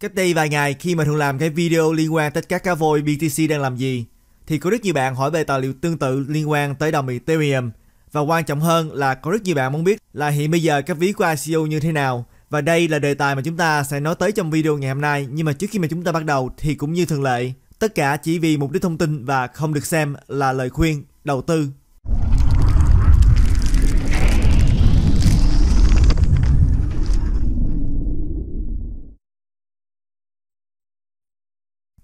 Cách đây vài ngày khi mà Thường làm cái video liên quan tới các cá voi BTC đang làm gì thì có rất nhiều bạn hỏi về tài liệu tương tự liên quan tới đồng Ethereum và quan trọng hơn là có rất nhiều bạn muốn biết là hiện bây giờ các ví của ICO như thế nào và đây là đề tài mà chúng ta sẽ nói tới trong video ngày hôm nay nhưng mà trước khi mà chúng ta bắt đầu thì cũng như thường lệ tất cả chỉ vì mục đích thông tin và không được xem là lời khuyên đầu tư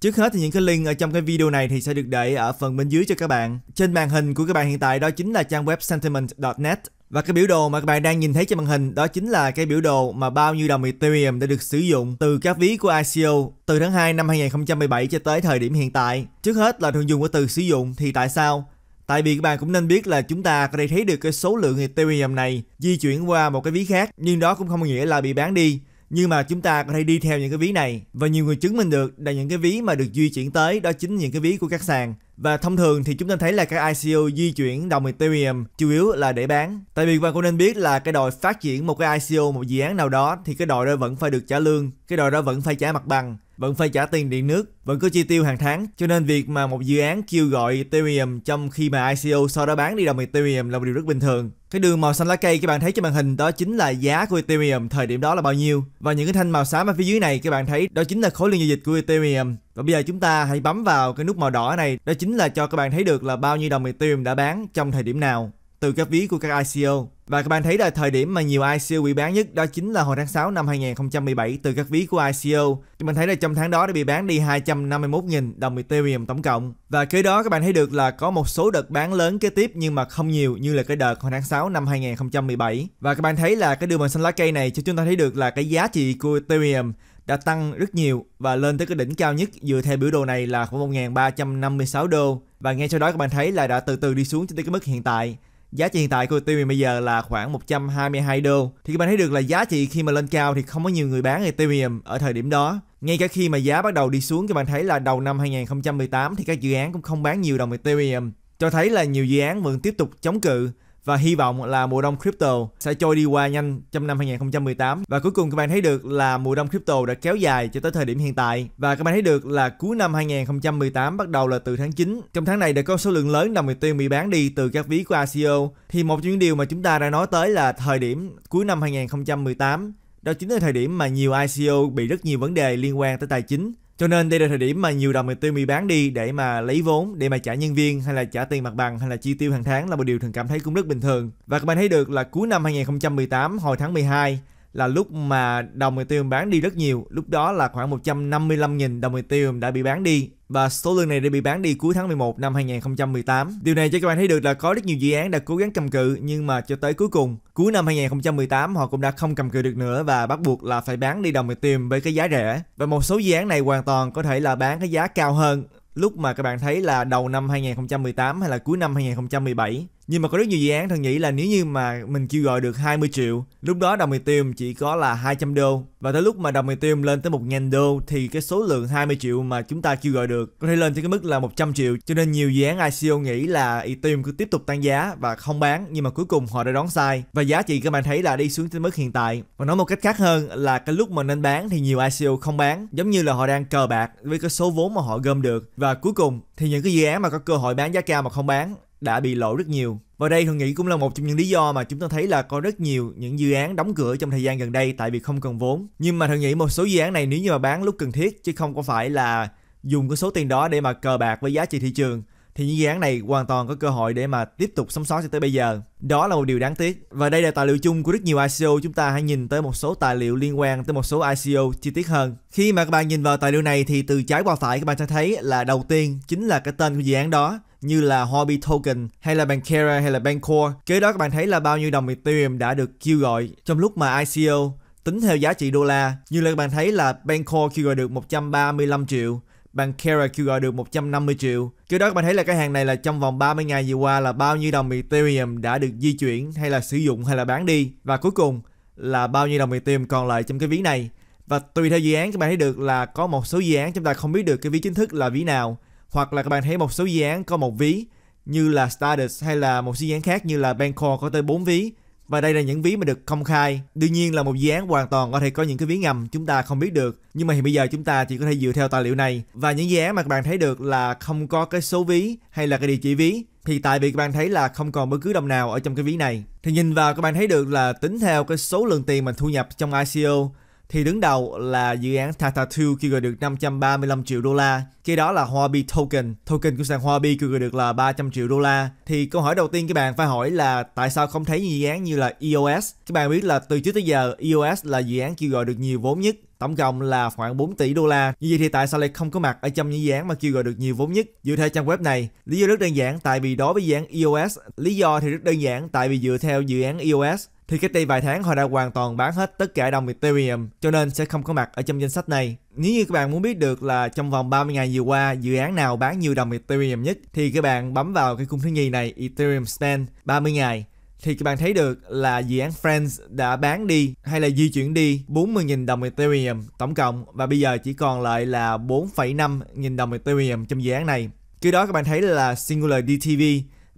Trước hết thì những cái link ở trong cái video này thì sẽ được để ở phần bên dưới cho các bạn. Trên màn hình của các bạn hiện tại đó chính là trang web sentiment.net và cái biểu đồ mà các bạn đang nhìn thấy trên màn hình đó chính là cái biểu đồ mà bao nhiêu đồng Ethereum đã được sử dụng từ các ví của ICO từ tháng 2 năm 2017 cho tới thời điểm hiện tại. Trước hết là thường dùng của từ sử dụng thì tại sao? Tại vì các bạn cũng nên biết là chúng ta có thể thấy được cái số lượng Ethereum này di chuyển qua một cái ví khác nhưng đó cũng không nghĩa là bị bán đi nhưng mà chúng ta có thể đi theo những cái ví này và nhiều người chứng minh được là những cái ví mà được di chuyển tới đó chính những cái ví của các sàn và thông thường thì chúng ta thấy là các ICO di chuyển đồng Ethereum chủ yếu là để bán. Tại vì bạn cũng nên biết là cái đội phát triển một cái ICO một dự án nào đó thì cái đội đó vẫn phải được trả lương, cái đội đó vẫn phải trả mặt bằng vẫn phải trả tiền điện nước, vẫn có chi tiêu hàng tháng. Cho nên việc mà một dự án kêu gọi Ethereum trong khi mà ICO sau đó bán đi đồng Ethereum là một điều rất bình thường. Cái đường màu xanh lá cây các bạn thấy trên màn hình đó chính là giá của Ethereum thời điểm đó là bao nhiêu. Và những cái thanh màu xám ở phía dưới này các bạn thấy đó chính là khối lượng giao dịch của Ethereum. Và bây giờ chúng ta hãy bấm vào cái nút màu đỏ này, đó chính là cho các bạn thấy được là bao nhiêu đồng Ethereum đã bán trong thời điểm nào từ các ví của các ICO. Và các bạn thấy là thời điểm mà nhiều ICO bị bán nhất đó chính là hồi tháng 6 năm 2017 từ các ví của ICO. Các bạn thấy là trong tháng đó đã bị bán đi 251.000 đồng Ethereum tổng cộng. Và kế đó các bạn thấy được là có một số đợt bán lớn kế tiếp nhưng mà không nhiều như là cái đợt hồi tháng 6 năm 2017. Và các bạn thấy là cái đường màu xanh lá cây này cho chúng ta thấy được là cái giá trị của Ethereum đã tăng rất nhiều và lên tới cái đỉnh cao nhất dựa theo biểu đồ này là khoảng 1.356 đô và ngay sau đó các bạn thấy là đã từ từ đi xuống cho tới cái mức hiện tại Giá trị hiện tại của Ethereum bây giờ là khoảng 122 đô. Thì các bạn thấy được là giá trị khi mà lên cao thì không có nhiều người bán Ethereum ở thời điểm đó. Ngay cả khi mà giá bắt đầu đi xuống các bạn thấy là đầu năm 2018 thì các dự án cũng không bán nhiều đồng Ethereum. Cho thấy là nhiều dự án vẫn tiếp tục chống cự và hy vọng là mùa đông crypto sẽ trôi đi qua nhanh trong năm 2018 và cuối cùng các bạn thấy được là mùa đông crypto đã kéo dài cho tới thời điểm hiện tại và các bạn thấy được là cuối năm 2018 bắt đầu là từ tháng 9 trong tháng này đã có số lượng lớn đồng tiền bị bán đi từ các ví của ICO thì một trong những điều mà chúng ta đã nói tới là thời điểm cuối năm 2018 đó chính là thời điểm mà nhiều ICO bị rất nhiều vấn đề liên quan tới tài chính cho nên đây là thời điểm mà nhiều đồng người tiền bị bán đi để mà lấy vốn, để mà trả nhân viên hay là trả tiền mặt bằng hay là chi tiêu hàng tháng là một điều thường cảm thấy cũng rất bình thường. Và các bạn thấy được là cuối năm 2018 hồi tháng 12 là lúc mà đồng Ethereum bán đi rất nhiều, lúc đó là khoảng 155.000 đồng Ethereum đã bị bán đi và số lượng này đã bị bán đi cuối tháng 11 năm 2018. Điều này cho các bạn thấy được là có rất nhiều dự án đã cố gắng cầm cự nhưng mà cho tới cuối cùng, cuối năm 2018 họ cũng đã không cầm cự được nữa và bắt buộc là phải bán đi đồng Ethereum với cái giá rẻ. Và một số dự án này hoàn toàn có thể là bán cái giá cao hơn lúc mà các bạn thấy là đầu năm 2018 hay là cuối năm 2017 nhưng mà có rất nhiều dự án thần nghĩ là nếu như mà mình kêu gọi được 20 triệu lúc đó đồng Ethereum chỉ có là 200 đô và tới lúc mà đồng Ethereum lên tới 1.000 đô thì cái số lượng 20 triệu mà chúng ta kêu gọi được có thể lên tới cái mức là 100 triệu cho nên nhiều dự án ICO nghĩ là Ethereum cứ tiếp tục tăng giá và không bán nhưng mà cuối cùng họ đã đoán sai và giá trị các bạn thấy là đi xuống tới mức hiện tại và nói một cách khác hơn là cái lúc mà nên bán thì nhiều ICO không bán giống như là họ đang cờ bạc với cái số vốn mà họ gom được và cuối cùng thì những cái dự án mà có cơ hội bán giá cao mà không bán đã bị lỗ rất nhiều. Và đây Hường nghĩ cũng là một trong những lý do mà chúng ta thấy là có rất nhiều những dự án đóng cửa trong thời gian gần đây tại vì không cần vốn. Nhưng mà Hường nghĩ một số dự án này nếu như mà bán lúc cần thiết chứ không có phải là dùng cái số tiền đó để mà cờ bạc với giá trị thị trường thì những dự án này hoàn toàn có cơ hội để mà tiếp tục sống sót cho tới bây giờ. Đó là một điều đáng tiếc. Và đây là tài liệu chung của rất nhiều ICO, chúng ta hãy nhìn tới một số tài liệu liên quan tới một số ICO chi tiết hơn. Khi mà các bạn nhìn vào tài liệu này thì từ trái qua phải các bạn sẽ thấy là đầu tiên chính là cái tên của dự án đó như là Hobby Token hay là Bankera hay là Bancor. Kế đó các bạn thấy là bao nhiêu đồng Ethereum đã được kêu gọi trong lúc mà ICO tính theo giá trị đô la. Như là các bạn thấy là Bancor kêu gọi được 135 triệu, Bankera kêu gọi được 150 triệu. Kế đó các bạn thấy là cái hàng này là trong vòng 30 ngày vừa qua là bao nhiêu đồng Ethereum đã được di chuyển hay là sử dụng hay là bán đi. Và cuối cùng là bao nhiêu đồng Ethereum còn lại trong cái ví này. Và tùy theo dự án các bạn thấy được là có một số dự án chúng ta không biết được cái ví chính thức là ví nào hoặc là các bạn thấy một số dự án có một ví như là Stardust hay là một số dự án khác như là Bancor có tới 4 ví và đây là những ví mà được công khai đương nhiên là một dự án hoàn toàn có thể có những cái ví ngầm chúng ta không biết được nhưng mà hiện bây giờ chúng ta chỉ có thể dựa theo tài liệu này và những dự án mà các bạn thấy được là không có cái số ví hay là cái địa chỉ ví thì tại vì các bạn thấy là không còn bất cứ đồng nào ở trong cái ví này thì nhìn vào các bạn thấy được là tính theo cái số lượng tiền mình thu nhập trong ICO thì đứng đầu là dự án Tata 2 kêu gọi được 535 triệu đô la. Kế đó là Huobi Token, token của sàn Huobi kêu gọi được là 300 triệu đô la. Thì câu hỏi đầu tiên các bạn phải hỏi là tại sao không thấy những dự án như là EOS? Các bạn biết là từ trước tới giờ EOS là dự án kêu gọi được nhiều vốn nhất tổng cộng là khoảng 4 tỷ đô la. Như vậy thì tại sao lại không có mặt ở trong những dự án mà kêu gọi được nhiều vốn nhất dựa theo trang web này? Lý do rất đơn giản tại vì đối với dự án EOS, lý do thì rất đơn giản tại vì dựa theo dự án EOS thì cách đây vài tháng họ đã hoàn toàn bán hết tất cả đồng Ethereum cho nên sẽ không có mặt ở trong danh sách này. Nếu như các bạn muốn biết được là trong vòng 30 ngày vừa qua dự án nào bán nhiều đồng Ethereum nhất thì các bạn bấm vào cái khung thứ nhì này Ethereum Spend 30 ngày thì các bạn thấy được là dự án Friends đã bán đi hay là di chuyển đi 40.000 đồng Ethereum tổng cộng và bây giờ chỉ còn lại là 4,5 nghìn đồng Ethereum trong dự án này. Cứ đó các bạn thấy là Singular DTV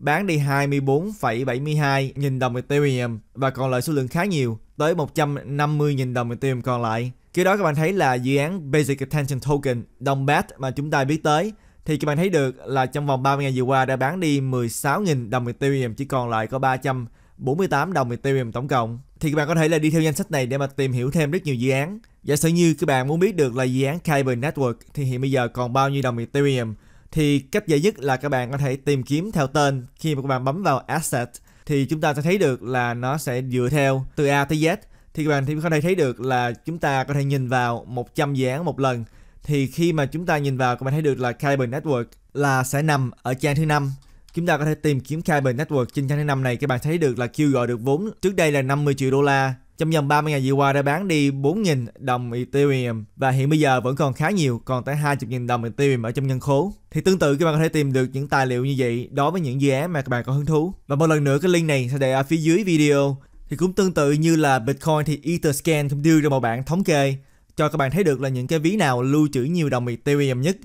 bán đi 2472 nghìn đồng Ethereum và còn lại số lượng khá nhiều, tới 150 nghìn đồng Ethereum còn lại. Khi đó các bạn thấy là dự án Basic Attention Token, đồng BAT mà chúng ta biết tới, thì các bạn thấy được là trong vòng 30 ngày vừa qua đã bán đi 16.000 đồng Ethereum, chỉ còn lại có 348 đồng Ethereum tổng cộng. Thì các bạn có thể là đi theo danh sách này để mà tìm hiểu thêm rất nhiều dự án. Giả sử như các bạn muốn biết được là dự án Kyber Network thì hiện bây giờ còn bao nhiêu đồng Ethereum thì cách dễ nhất là các bạn có thể tìm kiếm theo tên khi mà các bạn bấm vào asset thì chúng ta sẽ thấy được là nó sẽ dựa theo từ A tới Z thì các bạn thì có thể thấy được là chúng ta có thể nhìn vào 100 dự án một lần thì khi mà chúng ta nhìn vào các bạn thấy được là Carbon Network là sẽ nằm ở trang thứ năm chúng ta có thể tìm kiếm Carbon Network trên trang thứ năm này các bạn thấy được là kêu gọi được vốn trước đây là 50 triệu đô la trong vòng 30 ngày vừa qua đã bán đi 4.000 đồng Ethereum và hiện bây giờ vẫn còn khá nhiều, còn tới 20.000 đồng Ethereum ở trong ngân khố. Thì tương tự các bạn có thể tìm được những tài liệu như vậy đối với những dự án mà các bạn có hứng thú. Và một lần nữa cái link này sẽ để ở phía dưới video. Thì cũng tương tự như là Bitcoin thì Etherscan cũng đưa ra một bảng thống kê cho các bạn thấy được là những cái ví nào lưu trữ nhiều đồng Ethereum nhất.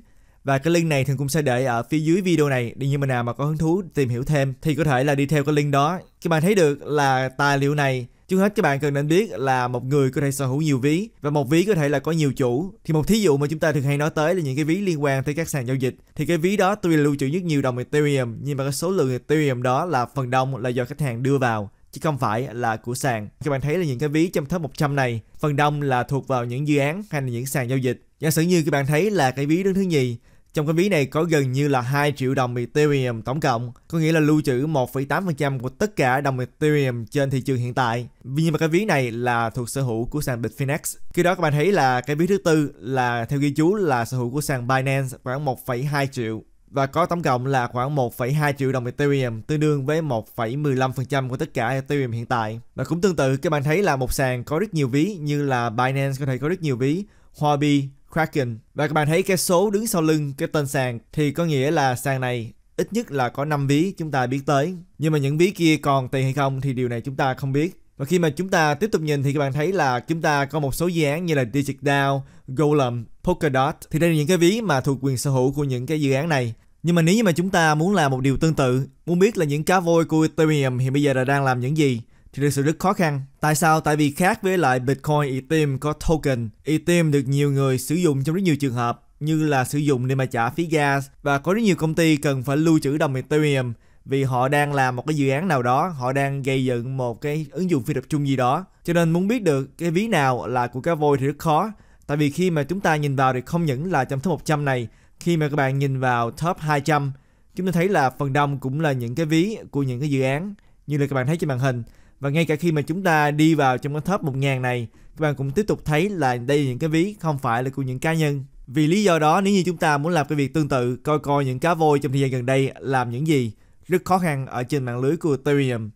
Và cái link này thường cũng sẽ để ở phía dưới video này để như mình nào mà có hứng thú tìm hiểu thêm thì có thể là đi theo cái link đó. Các bạn thấy được là tài liệu này Trước hết các bạn cần nên biết là một người có thể sở hữu nhiều ví và một ví có thể là có nhiều chủ. Thì một thí dụ mà chúng ta thường hay nói tới là những cái ví liên quan tới các sàn giao dịch. Thì cái ví đó tuy lưu trữ rất nhiều đồng Ethereum nhưng mà cái số lượng Ethereum đó là phần đông là do khách hàng đưa vào chứ không phải là của sàn. Các bạn thấy là những cái ví trong top 100 này, phần đông là thuộc vào những dự án hay là những sàn giao dịch. Giả sử như các bạn thấy là cái ví đứng thứ nhì trong cái ví này có gần như là 2 triệu đồng Ethereum tổng cộng, có nghĩa là lưu trữ 1,8% của tất cả đồng Ethereum trên thị trường hiện tại. Nhưng mà cái ví này là thuộc sở hữu của sàn Bitfinex. Khi đó các bạn thấy là cái ví thứ tư là theo ghi chú là sở hữu của sàn Binance khoảng 1,2 triệu và có tổng cộng là khoảng 1,2 triệu đồng Ethereum tương đương với 1,15% của tất cả Ethereum hiện tại. Và cũng tương tự các bạn thấy là một sàn có rất nhiều ví như là Binance có thể có rất nhiều ví, Huobi, Kraken. Và các bạn thấy cái số đứng sau lưng cái tên sàn thì có nghĩa là sàn này ít nhất là có 5 ví chúng ta biết tới. Nhưng mà những ví kia còn tiền hay không thì điều này chúng ta không biết. Và khi mà chúng ta tiếp tục nhìn thì các bạn thấy là chúng ta có một số dự án như là DigitDAO, Golem, Polkadot thì đây là những cái ví mà thuộc quyền sở hữu của những cái dự án này. Nhưng mà nếu như mà chúng ta muốn làm một điều tương tự, muốn biết là những cá voi của Ethereum hiện bây giờ là đang làm những gì thì thực sự rất khó khăn. Tại sao? Tại vì khác với lại Bitcoin, Ethereum có token. Ethereum được nhiều người sử dụng trong rất nhiều trường hợp như là sử dụng để mà trả phí gas và có rất nhiều công ty cần phải lưu trữ đồng Ethereum vì họ đang làm một cái dự án nào đó, họ đang gây dựng một cái ứng dụng phi tập trung gì đó. Cho nên muốn biết được cái ví nào là của cái voi thì rất khó. Tại vì khi mà chúng ta nhìn vào thì không những là trong top 100 này, khi mà các bạn nhìn vào top 200, chúng ta thấy là phần đông cũng là những cái ví của những cái dự án như là các bạn thấy trên màn hình và ngay cả khi mà chúng ta đi vào trong cái top 1000 này, các bạn cũng tiếp tục thấy là đây là những cái ví không phải là của những cá nhân. Vì lý do đó nếu như chúng ta muốn làm cái việc tương tự, coi coi những cá voi trong thời gian gần đây làm những gì, rất khó khăn ở trên mạng lưới của Ethereum.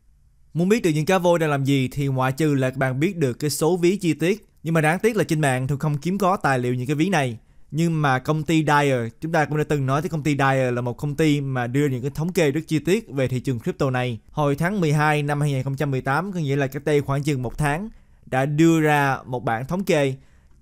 Muốn biết được những cá voi đang làm gì thì ngoại trừ là các bạn biết được cái số ví chi tiết, nhưng mà đáng tiếc là trên mạng thường không kiếm có tài liệu những cái ví này nhưng mà công ty Dyer chúng ta cũng đã từng nói tới công ty Dyer là một công ty mà đưa những cái thống kê rất chi tiết về thị trường crypto này hồi tháng 12 năm 2018 có nghĩa là cách đây khoảng chừng một tháng đã đưa ra một bản thống kê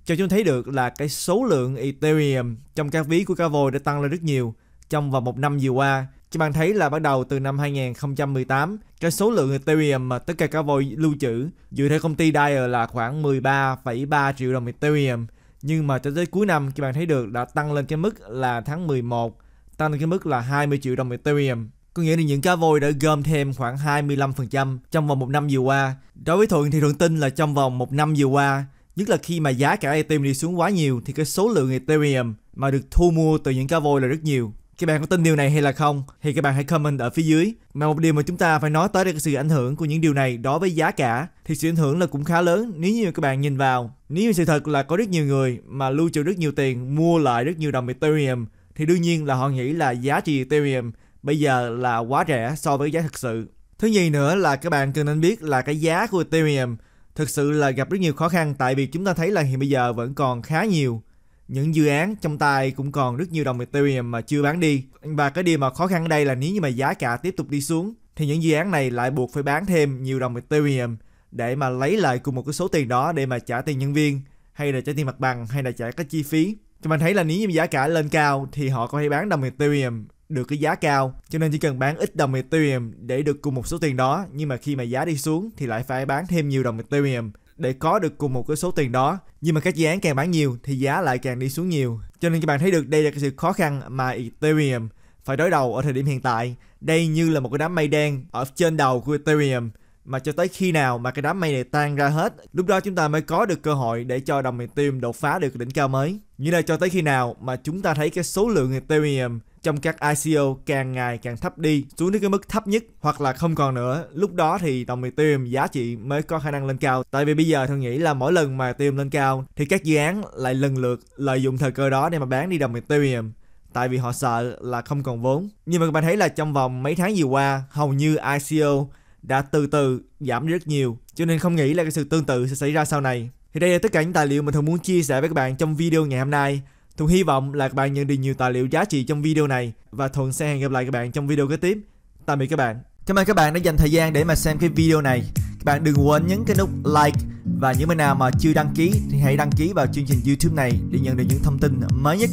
cho chúng thấy được là cái số lượng Ethereum trong các ví của cá voi đã tăng lên rất nhiều trong vòng một năm vừa qua các bạn thấy là bắt đầu từ năm 2018, cái số lượng Ethereum mà tất cả các voi lưu trữ dựa theo công ty Dyer là khoảng 13,3 triệu đồng Ethereum nhưng mà cho tới cuối năm các bạn thấy được đã tăng lên cái mức là tháng 11 tăng lên cái mức là 20 triệu đồng Ethereum có nghĩa là những cá voi đã gom thêm khoảng 25% trong vòng một năm vừa qua. Đối với Thuận thì Thuận tin là trong vòng một năm vừa qua, nhất là khi mà giá cả Ethereum đi xuống quá nhiều thì cái số lượng Ethereum mà được thu mua từ những cá voi là rất nhiều các bạn có tin điều này hay là không thì các bạn hãy comment ở phía dưới mà một điều mà chúng ta phải nói tới là sự ảnh hưởng của những điều này đối với giá cả thì sự ảnh hưởng là cũng khá lớn nếu như các bạn nhìn vào nếu như sự thật là có rất nhiều người mà lưu trữ rất nhiều tiền mua lại rất nhiều đồng Ethereum thì đương nhiên là họ nghĩ là giá trị Ethereum bây giờ là quá rẻ so với giá thực sự thứ nhì nữa là các bạn cần nên biết là cái giá của Ethereum thực sự là gặp rất nhiều khó khăn tại vì chúng ta thấy là hiện bây giờ vẫn còn khá nhiều những dự án trong tay cũng còn rất nhiều đồng Ethereum mà chưa bán đi. Và cái điều mà khó khăn ở đây là nếu như mà giá cả tiếp tục đi xuống thì những dự án này lại buộc phải bán thêm nhiều đồng Ethereum để mà lấy lại cùng một cái số tiền đó để mà trả tiền nhân viên hay là trả tiền mặt bằng hay là trả các chi phí. Cho mình thấy là nếu như giá cả lên cao thì họ có thể bán đồng Ethereum được cái giá cao cho nên chỉ cần bán ít đồng Ethereum để được cùng một số tiền đó nhưng mà khi mà giá đi xuống thì lại phải bán thêm nhiều đồng Ethereum để có được cùng một cái số tiền đó nhưng mà các dự án càng bán nhiều thì giá lại càng đi xuống nhiều cho nên các bạn thấy được đây là cái sự khó khăn mà Ethereum phải đối đầu ở thời điểm hiện tại đây như là một cái đám mây đen ở trên đầu của Ethereum mà cho tới khi nào mà cái đám mây này tan ra hết lúc đó chúng ta mới có được cơ hội để cho đồng Ethereum đột phá được đỉnh cao mới như là cho tới khi nào mà chúng ta thấy cái số lượng Ethereum trong các ICO càng ngày càng thấp đi xuống đến cái mức thấp nhất hoặc là không còn nữa lúc đó thì đồng Ethereum giá trị mới có khả năng lên cao tại vì bây giờ tôi nghĩ là mỗi lần mà Ethereum lên cao thì các dự án lại lần lượt lợi dụng thời cơ đó để mà bán đi đồng Ethereum tại vì họ sợ là không còn vốn nhưng mà các bạn thấy là trong vòng mấy tháng vừa qua hầu như ICO đã từ từ giảm rất nhiều cho nên không nghĩ là cái sự tương tự sẽ xảy ra sau này thì đây là tất cả những tài liệu mình thường muốn chia sẻ với các bạn trong video ngày hôm nay Thuận hy vọng là các bạn nhận được nhiều tài liệu giá trị trong video này và Thuận sẽ hẹn gặp lại các bạn trong video kế tiếp. Tạm biệt các bạn. Cảm ơn các bạn đã dành thời gian để mà xem cái video này. Các bạn đừng quên nhấn cái nút like và những bạn nào mà chưa đăng ký thì hãy đăng ký vào chương trình YouTube này để nhận được những thông tin mới nhất.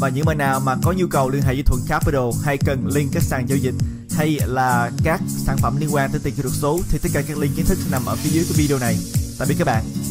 Và những bạn nào mà có nhu cầu liên hệ với Thuận Capital hay cần link các sàn giao dịch hay là các sản phẩm liên quan tới tiền kỹ thuật số thì tất cả các link kiến thức nằm ở phía dưới cái video này. Tạm biệt các bạn.